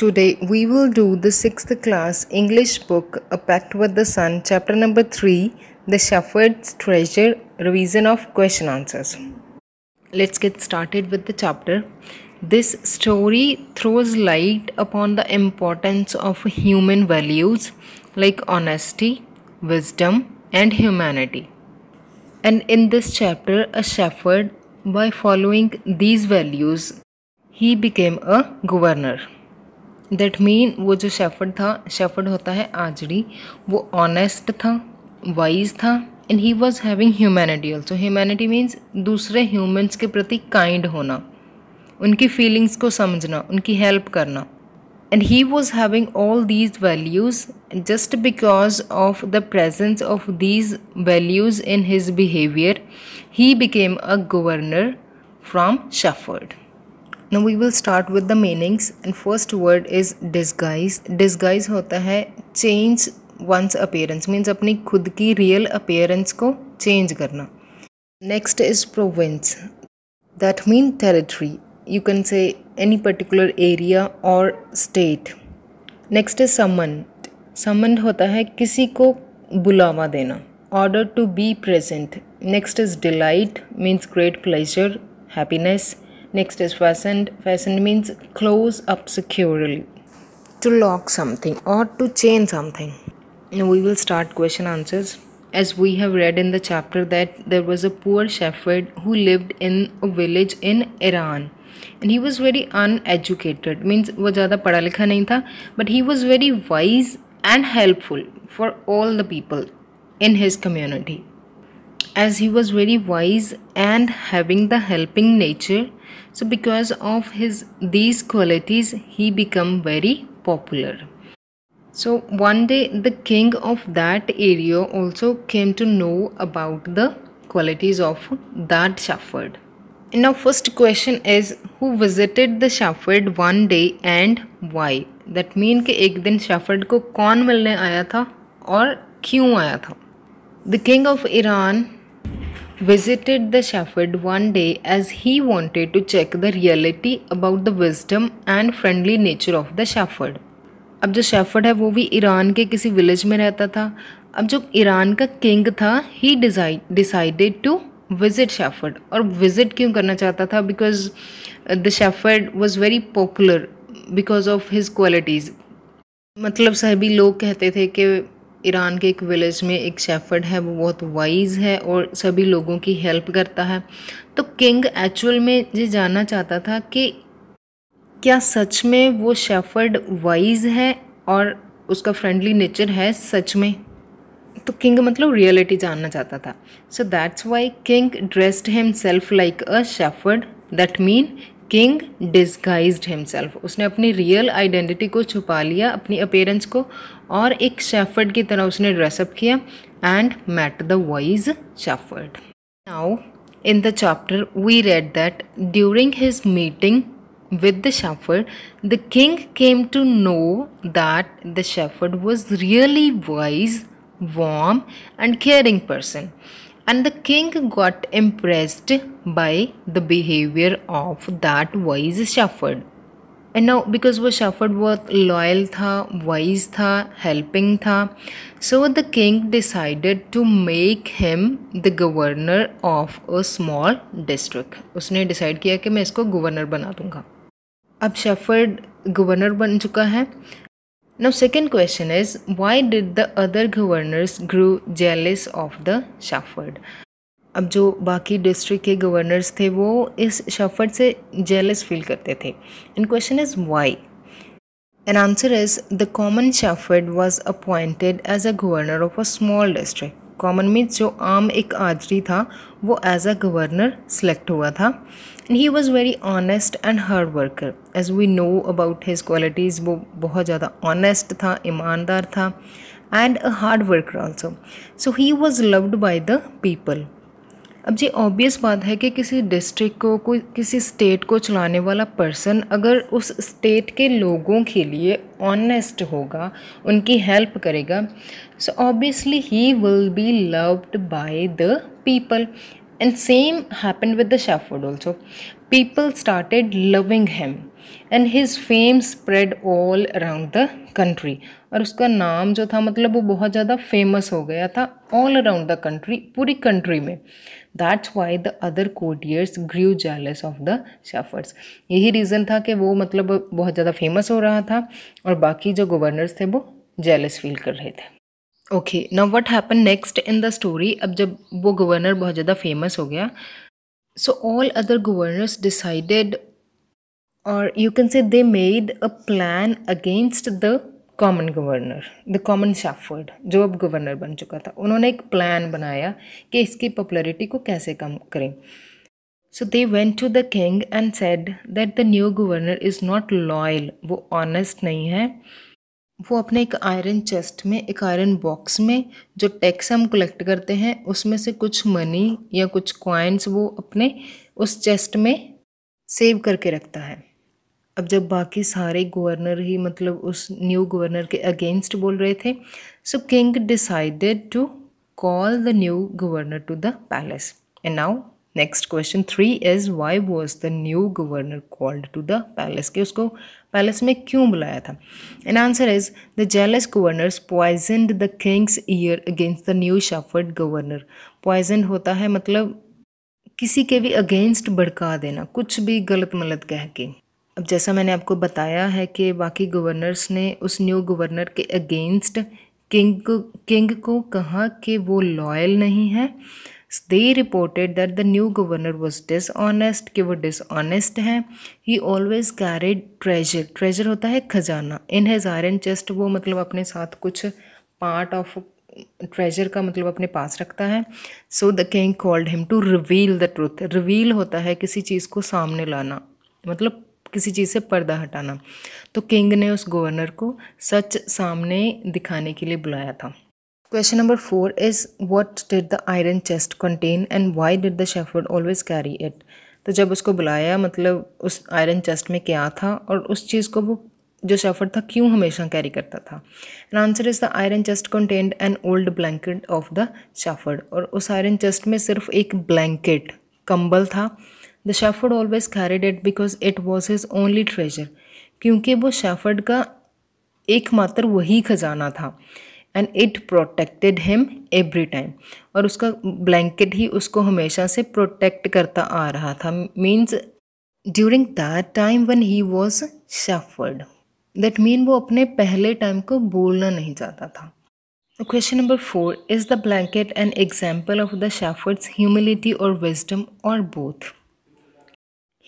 Today we will do the 6th class English book A Pact with the Sun chapter number 3 The Shepherd's Treasure revision of question answers. Let's get started with the chapter. This story throws light upon the importance of human values like honesty, wisdom and humanity. And in this chapter a shepherd by following these values he became a governor. That mean वो जो shepherd था shepherd होता है आजड़ी वो honest था wise था and he was having humanity also humanity means दूसरे humans के प्रति काइंड होना उनकी फीलिंग्स को समझना उनकी हेल्प करना and he was having all these values just because of the presence of these values in his behaviour he became a governor from shepherd no we will start with the meanings and first word is disguise disguise होता है change one's appearance means अपनी खुद की real appearance को change करना next is province that mean territory you can say any particular area और state next is summon summon होता है किसी को बुलावा देना order to be present next is delight means great pleasure happiness Next is fastened. Fastened means close up securely. To lock something or to chain something. Now we will start question answers. As we have read in the chapter that there was a poor shepherd who lived in a village in Iran. and he was very uneducated. Means वो ज़्यादा पढ़ा लिखा नहीं था but he was very wise and helpful for all the people in his community as he was very wise and so because of his these qualities he become very popular so one day the king of that area also came to know about the qualities of that shepherd. Now first question is who visited the shepherd one day and why? That means कि एक दिन Shafard को कौन मिलने आया था और क्यों आया था? The king of Iran visited the shepherd one day as he wanted to check the reality about the wisdom and friendly nature of the shepherd. अब जो शेफर्ड है वो भी ईरान के किसी विलेज में रहता था अब जो ईरान का किंग था he decided to visit shepherd और विजिट क्यों करना चाहता था because the shepherd was very popular because of his qualities मतलब सभी लोग कहते थे कि ईरान के एक विलेज में एक शेफर्ड है वो बहुत वाइज है और सभी लोगों की हेल्प करता है तो किंग एक्चुअल में ये जानना चाहता था कि क्या सच में वो शेफर्ड वाइज है और उसका फ्रेंडली नेचर है सच में तो किंग मतलब रियलिटी जानना चाहता था so that's why king dressed himself like a shepherd that mean king disguise himself उसने अपनी रियल आइडेंटिटी को छुपा लिया अपनी अपेयरेंस को और एक शैफर्ड की तरह उसने ड्रेसअप किया and met the wise shepherd now in the chapter we read that during his meeting with the shepherd the king came to know that the shepherd was really wise warm and caring person and the king got impressed by the behavior of that wise shepherd and now because वो shepherd बहुत loyal था wise था helping था so the king decided to make him the governor of a small district उसने decide किया कि मैं इसको गवर्नर बना दूंगा अब शेफर्ड गवर्नर बन चुका है Now second question is why did the other governors grew jealous of the Shafard? अब जो बाकी डिस्ट्रिक्ट के गवर्नर्स थे वो इस शफर्ड से जेलस फील करते थे in question is why and answer is the common shepherd was appointed as a governor of a small district common में जो आम एक आजरी था वो एज अ गवर्नर सेलेक्ट हुआ था and he was very honest and hard worker as we know about his qualities वो बहुत ज़्यादा ऑनेस्ट था ईमानदार था and a hard worker also so he was loved by the people अब जी ऑब्वियस बात है कि किसी डिस्ट्रिक्ट को कोई किसी स्टेट को चलाने वाला पर्सन अगर उस स्टेट के लोगों के लिए ऑनेस्ट होगा उनकी हेल्प करेगा so obviously he will be loved by the people and same happen with the shepherd also people started loving him and his fame spread all around the country और उसका नाम जो था मतलब वो बहुत ज़्यादा फेमस हो गया था ऑल अराउंड द कंट्री पूरी कंट्री में that's why the other courtiers grew jealous of the shepherds यही रीज़न था कि वो मतलब बहुत ज़्यादा फेमस हो रहा था और बाकी जो गवर्नर्स थे वो जेलस फील कर रहे थे okay now what happen next in the story अब जब वो गवर्नर बहुत ज़्यादा फेमस हो गया so all other governors decided और you can say they made a plan against the common governor the common shepherd जो अब गवर्नर बन चुका था उन्होंने एक प्लान बनाया कि इसकी पॉपुलरिटी को कैसे कम करें so they went to the king and said that the new governor is not loyal वो ऑनेस्ट नहीं है वो अपने एक आयरन चेस्ट में एक आयरन बॉक्स में जो टैक्स हम कलेक्ट करते हैं उसमें से कुछ मनी या कुछ कॉइन्स वो अपने उस चेस्ट में सेव करके रखता है अब जब बाकी सारे गवर्नर ही मतलब उस न्यू गवर्नर के अगेंस्ट बोल रहे थे so king decided to call the new governor to the palace and now next question three is why was the new governor called to the palace के उसको पैलेस में क्यों बुलाया था an answer is the jealous governor poisoned the king's ear against the new shepherd governor poison होता है मतलब किसी के भी अगेंस्ट भड़का देना कुछ भी गलत मलत कह के अब जैसा मैंने आपको बताया है कि बाकी गवर्नर्स ने उस न्यू गवर्नर के अगेंस्ट किंग किंग को कहा कि वो लॉयल नहीं है they reported that the new governor was dishonest कि वो डिसऑनेस्ट है he always carried treasure treasure होता है खजाना इन आर एन चेस्ट वो मतलब अपने साथ कुछ पार्ट ऑफ ट्रेजर का मतलब अपने पास रखता है so the king called him to reveal the truth reveal होता है किसी चीज़ को सामने लाना मतलब किसी चीज़ से पर्दा हटाना तो किंग ने उस गवर्नर को सच सामने दिखाने के लिए बुलाया था question number four is what did the iron chest contain and why did the shepherd always carry it तो जब उसको बुलाया मतलब उस आयरन चेस्ट में क्या था और उस चीज़ को वो जो शेफर्ड था क्यों हमेशा कैरी करता था and answer is the iron chest content an old blanket of the shepherd और उस आयरन चेस्ट में सिर्फ एक ब्लैंकेट कंबल था the shepherd always carried it because it was his only treasure क्योंकि वो शेफर्ड का एकमात्र वही खजाना था and it protected him every time और उसका ब्लैंकेट ही उसको हमेशा से प्रोटेक्ट करता आ रहा था means during that time one he was shepherd that mean वो अपने पहले टाइम को बोलना नहीं चाहता था question number four is the blanket an example of the shepherd's humility और विजडम और both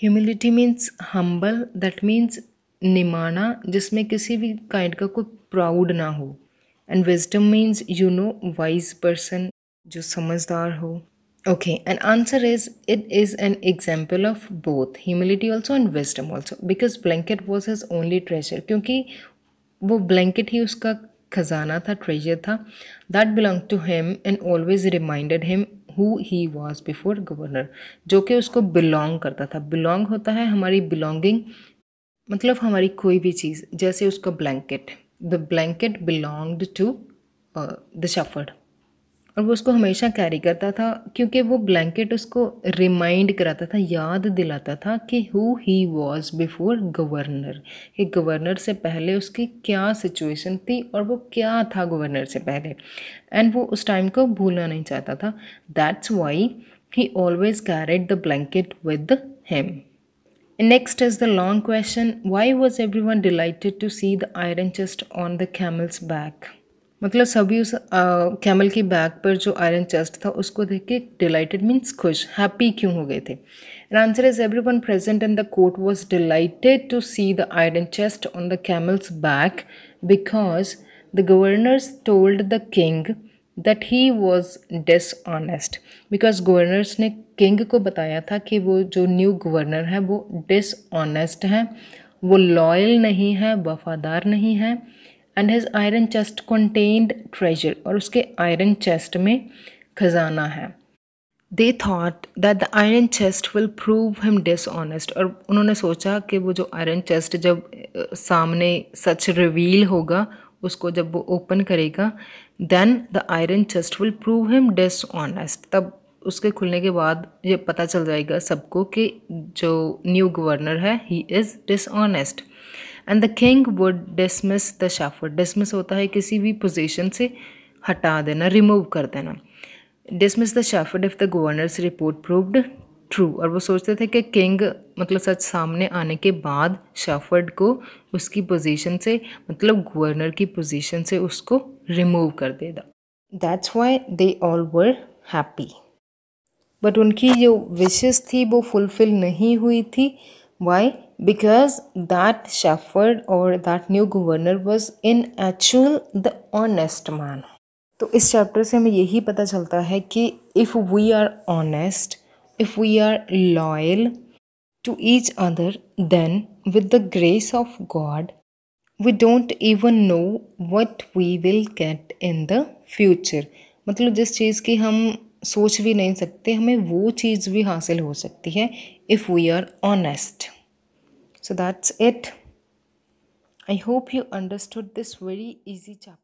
humility means humble that means निमाना जिसमें किसी भी काइंड का कोई प्राउड ना हो and wisdom means you know wise person जो समझदार हो okay and answer is it is an example of both humility also and wisdom also because blanket was his only treasure क्योंकि वो ब्लैंकेट ही उसका खजाना था ट्रेजर था that belong to him and always reminded him who he was before governor जो कि उसको बिलोंग करता था बिलोंग होता है हमारी बिलोंगिंग मतलब हमारी कोई भी चीज़ जैसे उसका blanket the blanket belonged to the shepherd और वो उसको हमेशा कैरी करता था क्योंकि वो ब्लैंकेट उसको रिमाइंड कराता था याद दिलाता था कि who he was before governor कि गवर्नर से पहले उसकी क्या सिचुएशन थी और वो क्या था गवर्नर से पहले एंड वो उस टाइम को भूलना नहीं चाहता था that's why he always carried the blanket with him is the long question why was everyone delighted to see the iron chest on the camel's back मतलब सभी उस कैमल की बैग पर जो आयरन चेस्ट था उसको देख के डिलाइटेड मीन्स खुश हैप्पी क्यों हो गए थे answer is everyone present in the court was delighted to see the iron chest on the camel's back because the governors told the king that he was dishonest because governors ने king को बताया था कि वो जो new governor है वो dishonest हैं वो लॉयल नहीं है वफादार नहीं है and his iron chest contained treasure और उसके आयरन चेस्ट में खजाना है they thought that the iron chest will prove him dishonest और उन्होंने सोचा कि वो जो आयरन चेस्ट जब सामने सच रिवील होगा उसको जब वो ओपन करेगा then the iron chest will prove him dishonest तब उसके खुलने के बाद ये पता चल जाएगा सबको कि जो न्यू गवर्नर है he is dishonest and the king would dismiss the shepherd dismiss होता है किसी भी पोजीशन से हटा देना रिमूव कर देना dismiss the shepherd if the governor's report proved true और वो सोचते थे कि किंग मतलब सच सामने आने के बाद शाफर्ड को उसकी पोजीशन से मतलब गवर्नर की पोजीशन से उसको रिमूव कर देगा that's why they all were happy but उनकी जो विशेष थी वो फुलफ़िल नहीं हुई थी Why? Because that shepherd or that new governor was in actual the honest man. तो इस चैप्टर से हमें यही पता चलता है कि if we are honest if we are loyal to each other then with the grace of God we don't even know what we will get in the future मतलब जिस चीज़ की हम सोच भी नहीं सकते हमें वो चीज़ भी हासिल हो सकती है if we are honest So that's it. I hope you understood this very easy chapter.